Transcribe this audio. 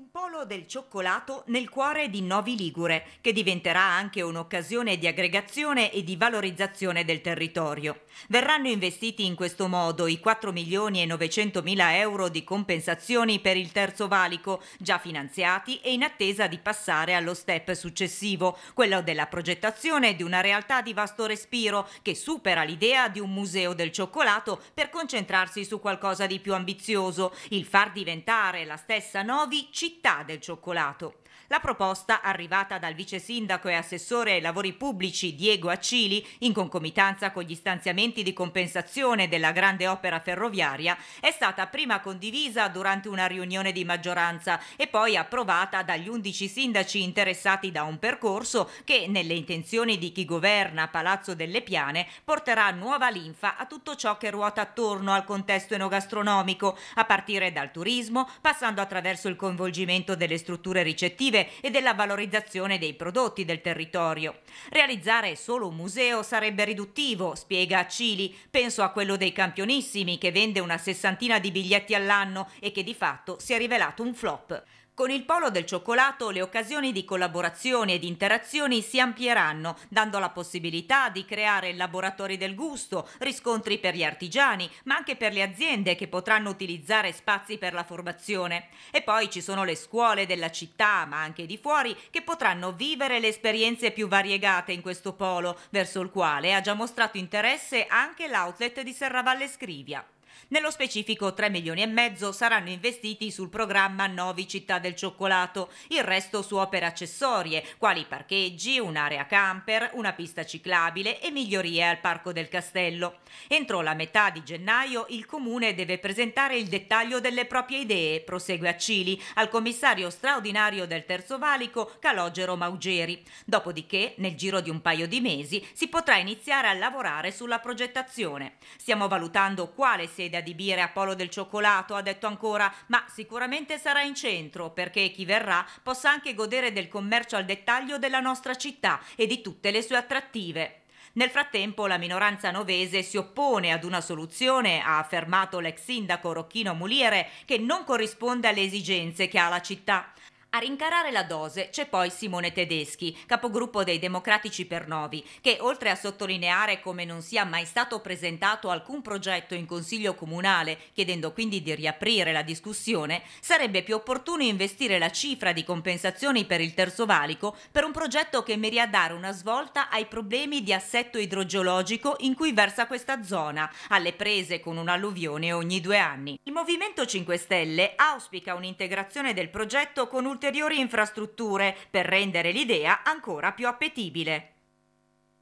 Un polo del cioccolato nel cuore di Novi Ligure, che diventerà anche un'occasione di aggregazione e di valorizzazione del territorio. Verranno investiti in questo modo i 4 milioni e 900 mila euro di compensazioni per il terzo valico, già finanziati e in attesa di passare allo step successivo, quello della progettazione di una realtà di vasto respiro che supera l'idea di un museo del cioccolato per concentrarsi su qualcosa di più ambizioso, il far diventare la stessa Novi città città del cioccolato. La proposta, arrivata dal vice sindaco e assessore ai lavori pubblici Diego Accili, in concomitanza con gli stanziamenti di compensazione della grande opera ferroviaria, è stata prima condivisa durante una riunione di maggioranza e poi approvata dagli 11 sindaci interessati da un percorso che, nelle intenzioni di chi governa Palazzo delle Piane, porterà nuova linfa a tutto ciò che ruota attorno al contesto enogastronomico, a partire dal turismo, passando attraverso il coinvolgimento delle strutture ricettive produttive e della valorizzazione dei prodotti del territorio. Realizzare solo un museo sarebbe riduttivo, spiega Cili. Penso a quello dei campionissimi che vende una sessantina di biglietti all'anno e che di fatto si è rivelato un flop. Con il Polo del Cioccolato le occasioni di collaborazione e di interazioni si amplieranno, dando la possibilità di creare laboratori del gusto, riscontri per gli artigiani, ma anche per le aziende che potranno utilizzare spazi per la formazione. E poi ci sono le scuole della città, ma anche di fuori, che potranno vivere le esperienze più variegate in questo polo, verso il quale ha già mostrato interesse anche l'outlet di Serravalle Scrivia. Nello specifico 3 milioni e mezzo saranno investiti sul programma Novi Città del Cioccolato, il resto su opere accessorie, quali parcheggi, un'area camper, una pista ciclabile e migliorie al Parco del Castello. Entro la metà di gennaio il Comune deve presentare il dettaglio delle proprie idee, prosegue Accili, al commissario straordinario del Terzo Valico, Calogero Maugeri. Dopodiché, nel giro di un paio di mesi, si potrà iniziare a lavorare sulla progettazione. Stiamo valutando quale sia sede adibire a Polo del Cioccolato, ha detto ancora, ma sicuramente sarà in centro perché chi verrà possa anche godere del commercio al dettaglio della nostra città e di tutte le sue attrattive. Nel frattempo la minoranza novese si oppone ad una soluzione, ha affermato l'ex sindaco Rocchino Muliere, che non corrisponde alle esigenze che ha la città. A rincarare la dose c'è poi Simone Tedeschi, capogruppo dei Democratici per Novi, che oltre a sottolineare come non sia mai stato presentato alcun progetto in Consiglio Comunale, chiedendo quindi di riaprire la discussione, sarebbe più opportuno investire la cifra di compensazioni per il Terzo Valico per un progetto che miri a dare una svolta ai problemi di assetto idrogeologico in cui versa questa zona, alle prese con un'alluvione ogni due anni. Il Movimento 5 Stelle auspica un'integrazione del progetto con ulteriori ulteriori infrastrutture per rendere l'idea ancora più appetibile.